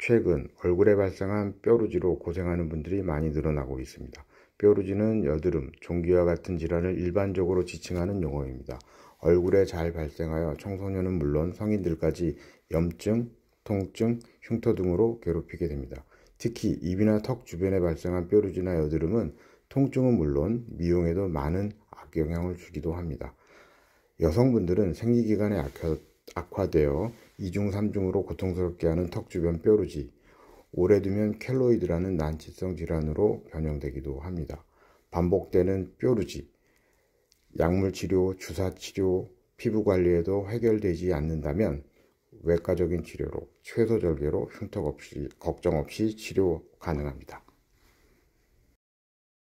최근 얼굴에 발생한 뾰루지로 고생하는 분들이 많이 늘어나고 있습니다. 뾰루지는 여드름, 종기와 같은 질환을 일반적으로 지칭하는 용어입니다. 얼굴에 잘 발생하여 청소년은 물론 성인들까지 염증, 통증, 흉터 등으로 괴롭히게 됩니다. 특히 입이나 턱 주변에 발생한 뾰루지나 여드름은 통증은 물론 미용에도 많은 악영향을 주기도 합니다. 여성분들은 생리기간에 악화, 악화되어 이중삼중으로 고통스럽게 하는 턱 주변 뾰루지, 오래 두면 켈로이드라는 난치성 질환으로 변형되기도 합니다. 반복되는 뾰루지, 약물 치료, 주사 치료, 피부 관리에도 해결되지 않는다면 외과적인 치료로 최소 절개로 흉터 없이 걱정 없이 치료 가능합니다.